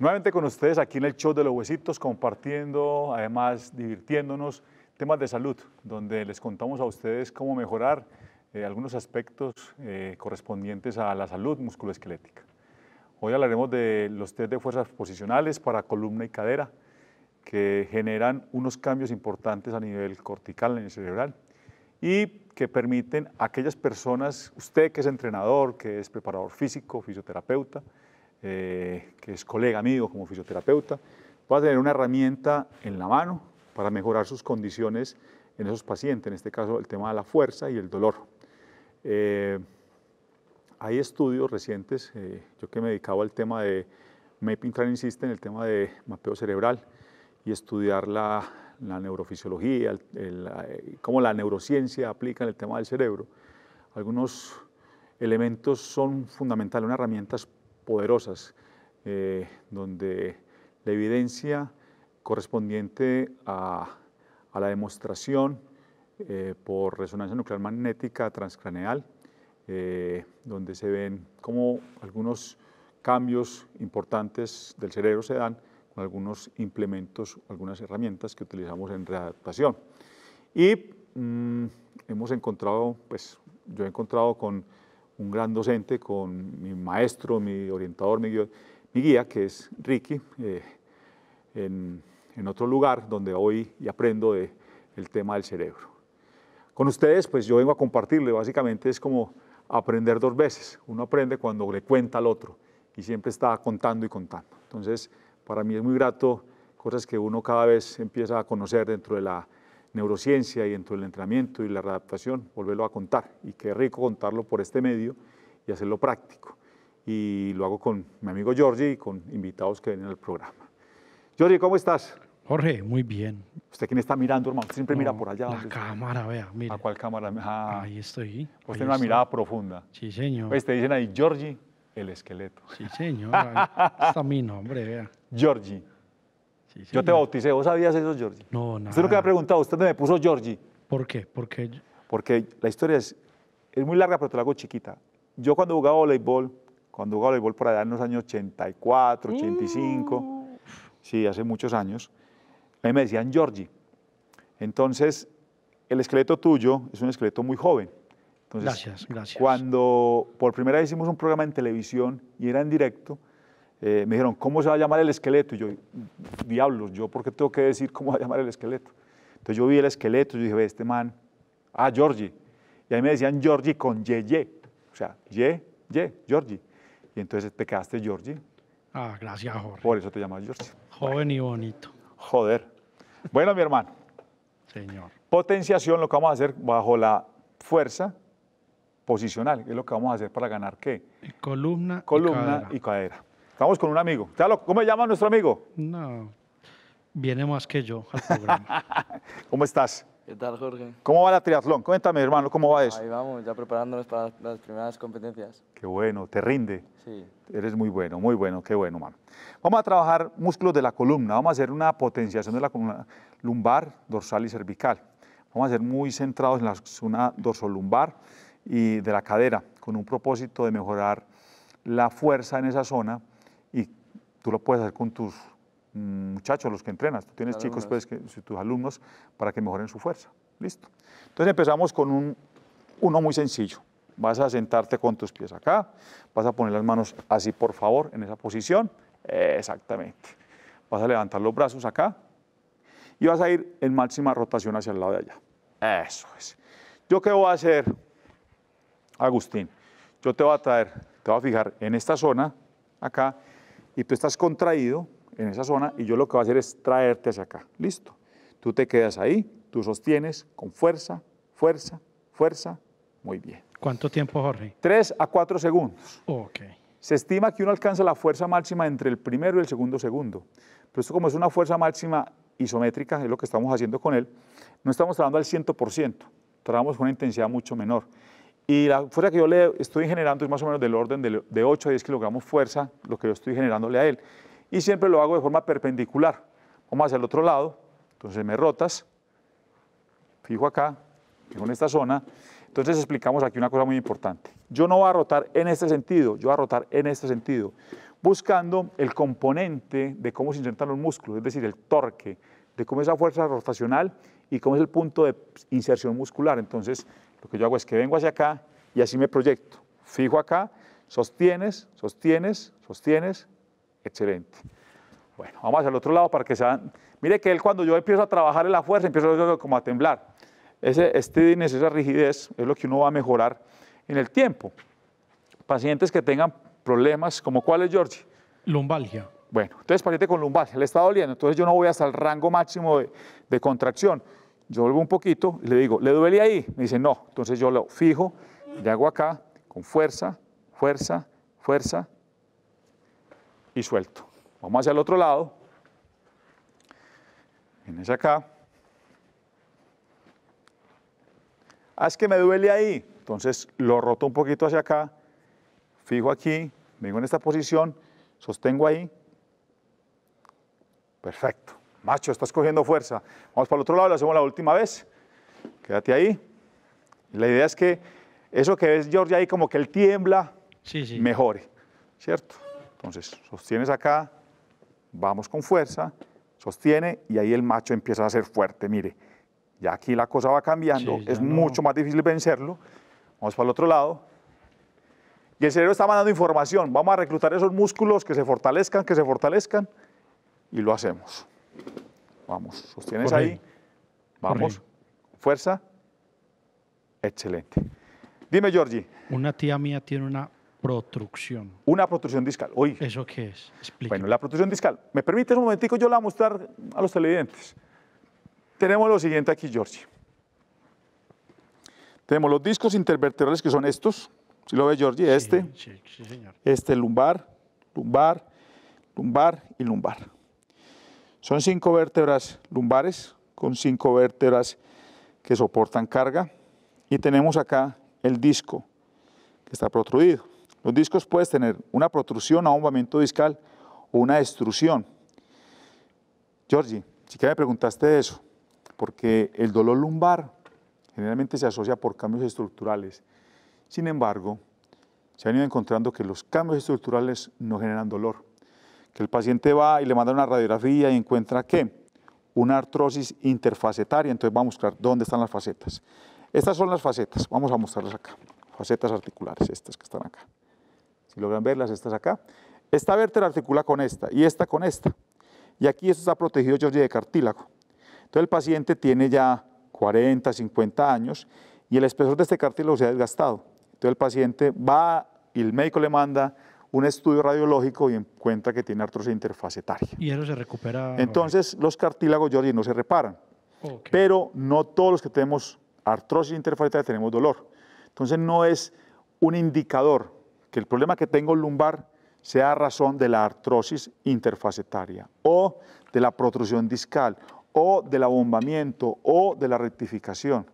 Nuevamente con ustedes aquí en el show de los huesitos, compartiendo, además divirtiéndonos, temas de salud, donde les contamos a ustedes cómo mejorar eh, algunos aspectos eh, correspondientes a la salud musculoesquelética. Hoy hablaremos de los test de fuerzas posicionales para columna y cadera, que generan unos cambios importantes a nivel cortical, en el cerebral, y que permiten a aquellas personas, usted que es entrenador, que es preparador físico, fisioterapeuta, eh, que es colega mío como fisioterapeuta, va a tener una herramienta en la mano para mejorar sus condiciones en esos pacientes, en este caso el tema de la fuerza y el dolor. Eh, hay estudios recientes, eh, yo que me dedicaba al tema de Mapping Training System, el tema de mapeo cerebral y estudiar la, la neurofisiología, el, cómo la neurociencia aplica en el tema del cerebro. Algunos elementos son fundamentales, unas herramientas poderosas, eh, donde la evidencia correspondiente a, la demostración eh, por resonancia nuclear magnética transcraneal, eh, donde se ven como algunos cambios importantes del cerebro se dan con algunos implementos, algunas herramientas que utilizamos en readaptación. Y mm, hemos encontrado, pues yo he encontrado con un gran docente, con mi maestro, mi orientador, mi, guía, que es Ricky, eh, en, otro lugar donde hoy y aprendo de, el tema del cerebro. Con ustedes, pues yo vengo a compartirle, básicamente es como aprender dos veces. Uno aprende cuando le cuenta al otro y siempre está contando y contando. Entonces, para mí es muy grato cosas que uno cada vez empieza a conocer dentro de la neurociencia y en el entrenamiento y la readaptación, volverlo a contar. Y qué rico contarlo por este medio y hacerlo práctico. Y lo hago con mi amigo Giorgi y con invitados que vienen al programa. Giorgi, ¿cómo estás? Jorge, muy bien. ¿Usted quién está mirando, hermano? siempre mira por allá. La cámara, vea, mira. ¿A cuál cámara? Ah. ahí estoy. Usted tiene una mirada profunda. Sí, señor. Pues te dicen ahí, Giorgi, el esqueleto. Sí, señor. está mi nombre, vea. Giorgi yo te bauticé, ¿vos sabías eso, Georgie? No, nada. Usted que me ha preguntado, usted me puso Georgie. ¿Por qué? Porque, Porque la historia es, es muy larga, pero te la hago chiquita. Yo cuando jugaba voleibol, cuando jugaba voleibol por allá en los años 84, 85, mm. sí, hace muchos años, a mí me decían Georgie. Entonces, el esqueleto tuyo es un esqueleto muy joven. Entonces, gracias, gracias. Cuando por primera vez hicimos un programa en televisión y era en directo, eh, me dijeron, ¿cómo se va a llamar el esqueleto? Y yo, diablos, ¿yo por qué tengo que decir cómo va a llamar el esqueleto? Entonces yo vi el esqueleto y dije, ve, este man, ah, Georgie. Y ahí me decían Georgie con ye, ye. o sea, ye, ye, Georgie. Y entonces te quedaste Georgie. Ah, gracias, Jorge. Por eso te llamas Georgie. Joven y bonito. Joder. Bueno, mi hermano. Señor. Potenciación, lo que vamos a hacer bajo la fuerza posicional, es lo que vamos a hacer para ganar qué? Columna, columna y cadera. Y cadera. Estamos con un amigo. ¿Cómo se llama nuestro amigo? No, viene más que yo al programa. ¿Cómo estás? ¿Qué tal, Jorge? ¿Cómo va la triatlón? Cuéntame, hermano, ¿cómo va eso? Ahí vamos, ya preparándonos para las primeras competencias. Qué bueno, te rinde. Sí. Eres muy bueno, muy bueno, qué bueno, mano. Vamos a trabajar músculos de la columna, vamos a hacer una potenciación de la columna lumbar, dorsal y cervical. Vamos a ser muy centrados en la zona dorsolumbar y de la cadera, con un propósito de mejorar la fuerza en esa zona tú lo puedes hacer con tus mm, muchachos, los que entrenas, tú tienes chicos, pues, tus alumnos, para que mejoren su fuerza. Listo. Entonces empezamos con un, uno muy sencillo. Vas a sentarte con tus pies acá, vas a poner las manos así, por favor, en esa posición. Exactamente. Vas a levantar los brazos acá y vas a ir en máxima rotación hacia el lado de allá. Eso es. ¿Yo qué voy a hacer, Agustín? Yo te voy a traer, te voy a fijar en esta zona, acá, y tú estás contraído en esa zona y yo lo que voy a hacer es traerte hacia acá. Listo. Tú te quedas ahí, tú sostienes con fuerza, fuerza, fuerza. Muy bien. ¿Cuánto tiempo, Jorge? Tres a cuatro segundos. Ok. Se estima que uno alcanza la fuerza máxima entre el primero y el segundo segundo. Pero esto como es una fuerza máxima isométrica, es lo que estamos haciendo con él, no estamos trabajando al 100%, trabajamos con una intensidad mucho menor. Y la fuerza que yo le estoy generando es más o menos del orden de, 8 a 10 kilogramos fuerza, lo que yo estoy generándole a él. Y siempre lo hago de forma perpendicular. Vamos hacia el otro lado, entonces me rotas, fijo acá, fijo en esta zona. Entonces explicamos aquí una cosa muy importante. Yo no voy a rotar en este sentido, yo voy a rotar en este sentido, buscando el componente de cómo se insertan los músculos, es decir, el torque, de cómo es la fuerza rotacional y cómo es el punto de inserción muscular. Entonces, lo que yo hago es que vengo hacia acá y así me proyecto. Fijo acá, sostienes, sostienes, sostienes, excelente. Bueno, vamos al otro lado para que sean... Mire que él cuando yo empiezo a trabajar en la fuerza, empiezo como a temblar. Ese steadiness, esa rigidez, es lo que uno va a mejorar en el tiempo. Pacientes que tengan problemas, como cuál es, George? Lumbalgia. Bueno, entonces paciente con lumbalgia, le está doliendo, entonces yo no voy hasta el rango máximo de contracción yo vuelvo un poquito y le digo, ¿le duele ahí? Me dice, no. Entonces yo lo fijo, le hago acá, con fuerza, fuerza, fuerza, y suelto. Vamos hacia el otro lado. hacia acá. Haz ah, que me duele ahí. Entonces lo roto un poquito hacia acá, fijo aquí, vengo en esta posición, sostengo ahí. Perfecto. Macho, estás cogiendo fuerza. Vamos para el otro lado, lo hacemos la última vez. Quédate ahí. La idea es que eso que ves, George, ahí como que él tiembla, sí, mejore, ¿cierto? Entonces, sostienes acá, vamos con fuerza, sostiene y ahí el macho empieza a ser fuerte. Mire, ya aquí la cosa va cambiando, es mucho más difícil vencerlo. Vamos para el otro lado. Y el cerebro está mandando información, vamos a reclutar esos músculos que se fortalezcan, que se fortalezcan, y lo hacemos. Vamos, sostienes ahí. Vamos. Fuerza. Excelente. Dime, Georgi. Una tía mía tiene una protrucción. Una protrucción discal. Uy. ¿Eso qué es? Explica. Bueno, la protrucción discal. ¿Me permites un momentico? Yo la voy a mostrar a los televidentes. Tenemos lo siguiente aquí, Georgi. Tenemos los discos intervertebrales que son estos. Si lo ves, Georgi, este. Este lumbar, lumbar, lumbar y lumbar. Son cinco vértebras lumbares con cinco vértebras que soportan carga y tenemos acá el disco que está protruido. Los discos pueden tener una protrusión, un discal o una destrucción. Georgie, si que me preguntaste eso, porque el dolor lumbar generalmente se asocia por cambios estructurales. Sin embargo, se han ido encontrando que los cambios estructurales no generan dolor que el paciente va y le manda una radiografía y encuentra que una artrosis interfacetaria, entonces va a buscar dónde están las facetas. Estas son las facetas, vamos a mostrarlas acá, facetas articulares, estas que están acá. Si logran verlas, estas acá. Esta vértebra articula con esta y esta con esta. Y aquí esto está protegido, Georgie, de cartílago. Entonces el paciente tiene ya 40, 50 años y el espesor de este cartílago se ha desgastado. Entonces el paciente va y el médico le manda un estudio radiológico y encuentra que tiene artrosis interfacetaria. ¿Y eso se recupera? Entonces, los cartílagos, Jordi, no se reparan. Pero no todos los que tenemos artrosis interfacetaria tenemos dolor. Entonces, no es un indicador que el problema que tengo lumbar sea razón de la artrosis interfacetaria o de la protrusión discal o del abombamiento o de la rectificación.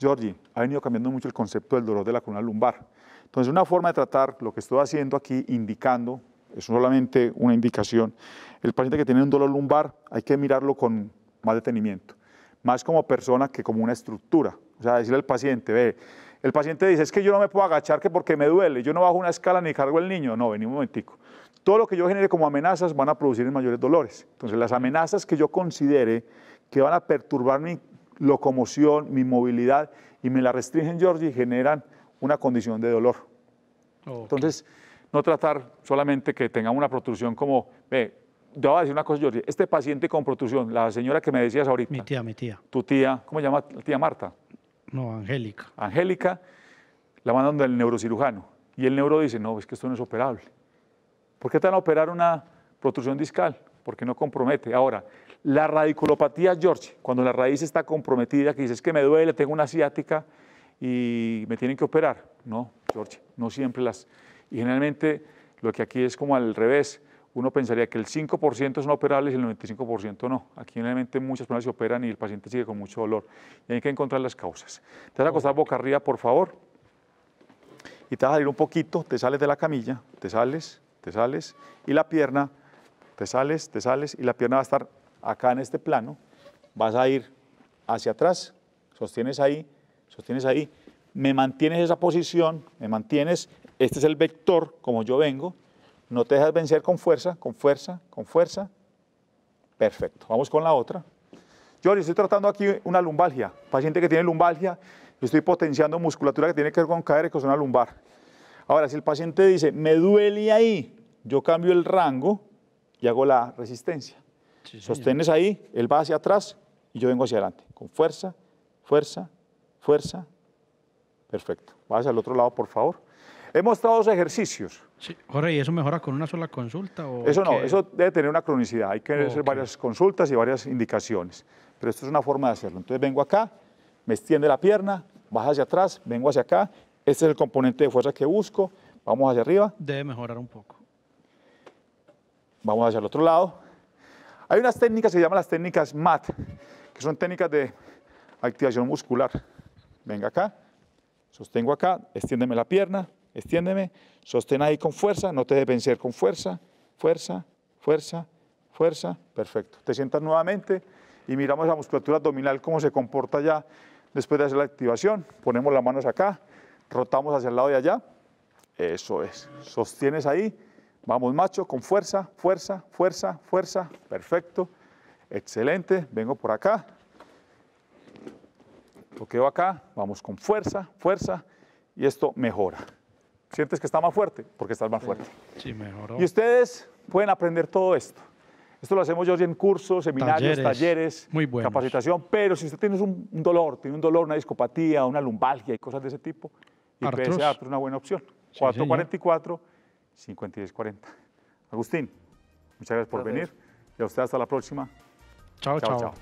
Jordi, ha venido cambiando mucho el concepto del dolor de la columna lumbar. Entonces, una forma de tratar lo que estoy haciendo aquí, indicando, es solamente una indicación, el paciente que tiene un dolor lumbar hay que mirarlo con más detenimiento, más como persona que como una estructura. O sea, decirle al paciente, ve, el paciente dice, es que yo no me puedo agachar que porque me duele, yo no bajo una escala ni cargo el niño. No, vení un momentico. Todo lo que yo genere como amenazas van a producir mayores dolores. Entonces, las amenazas que yo considere que van a perturbar mi locomoción, mi movilidad y me la restringen, Georgie, generan una condición de dolor. Entonces, no tratar solamente que tenga una protrusión como, ve, yo voy a decir una cosa, Jordi, este paciente con protrusión, la señora que me decías ahorita. Mi tía, mi tía. Tu tía, ¿cómo se llama la tía Marta? No, Angélica. Angélica, la mandan del neurocirujano. Y el neuro dice, no, es que esto no es operable. ¿Por qué te van a operar una protrusión discal? Porque no compromete. Ahora, la radiculopatía, George, cuando la raíz está comprometida, que dices que me duele, tengo una ciática, y me tienen que operar. No, George, no siempre las... Y generalmente lo que aquí es como al revés. Uno pensaría que el 5% son operables y el 95% no. Aquí generalmente muchas personas se operan y el paciente sigue con mucho dolor. Y hay que encontrar las causas. Te vas a acostar boca arriba, por favor. Y te vas a salir un poquito, te sales de la camilla, te sales, te sales. Y la pierna, te sales, te sales. Y la pierna va a estar acá en este plano. Vas a ir hacia atrás, sostienes ahí sostienes ahí, me mantienes esa posición, me mantienes, este es el vector como yo vengo, no te dejas vencer con fuerza, con fuerza, con fuerza. Perfecto, vamos con la otra. Yo estoy tratando aquí una lumbalgia, paciente que tiene lumbalgia, yo estoy potenciando musculatura que tiene que ver con caer con una lumbar. Ahora, si el paciente dice, me duele ahí, yo cambio el rango y hago la resistencia. Sí, Sostenes ahí, él va hacia atrás y yo vengo hacia adelante, con fuerza, fuerza, fuerza. Perfecto. Vas al otro lado, por favor. he mostrado dos ejercicios. Sí, Jorge, ¿y eso mejora con una sola consulta? O eso no, eso debe tener una cronicidad. Hay que oh, hacer varias consultas y varias indicaciones. Pero esto es una forma de hacerlo. Entonces vengo acá, me extiende la pierna, baja hacia atrás, vengo hacia acá. Este es el componente de fuerza que busco. Vamos hacia arriba. Debe mejorar un poco. Vamos hacia el otro lado. Hay unas técnicas que se llaman las técnicas MAT, que son técnicas de activación muscular venga acá, sostengo acá, extiéndeme la pierna, extiéndeme, sostén ahí con fuerza, no te debes vencer con fuerza, fuerza, fuerza, fuerza, perfecto. Te sientas nuevamente y miramos la musculatura abdominal, cómo se comporta ya después de hacer la activación. Ponemos las manos acá, rotamos hacia el lado de allá, eso es, sostienes ahí, vamos macho, con fuerza, fuerza, fuerza, fuerza, perfecto, excelente, vengo por acá, quedó acá, vamos con fuerza, fuerza, y esto mejora. ¿Sientes que está más fuerte? Porque estás más fuerte. Sí, mejoró. Y ustedes pueden aprender todo esto. Esto lo hacemos yo en cursos, seminarios, talleres, capacitación, pero si usted tiene un, dolor, tiene un dolor, una discopatía, una lumbalgia y cosas de ese tipo, IPS es una buena opción. 444-5640. Agustín, muchas gracias por venir y a usted hasta la próxima. chao. chao. chao.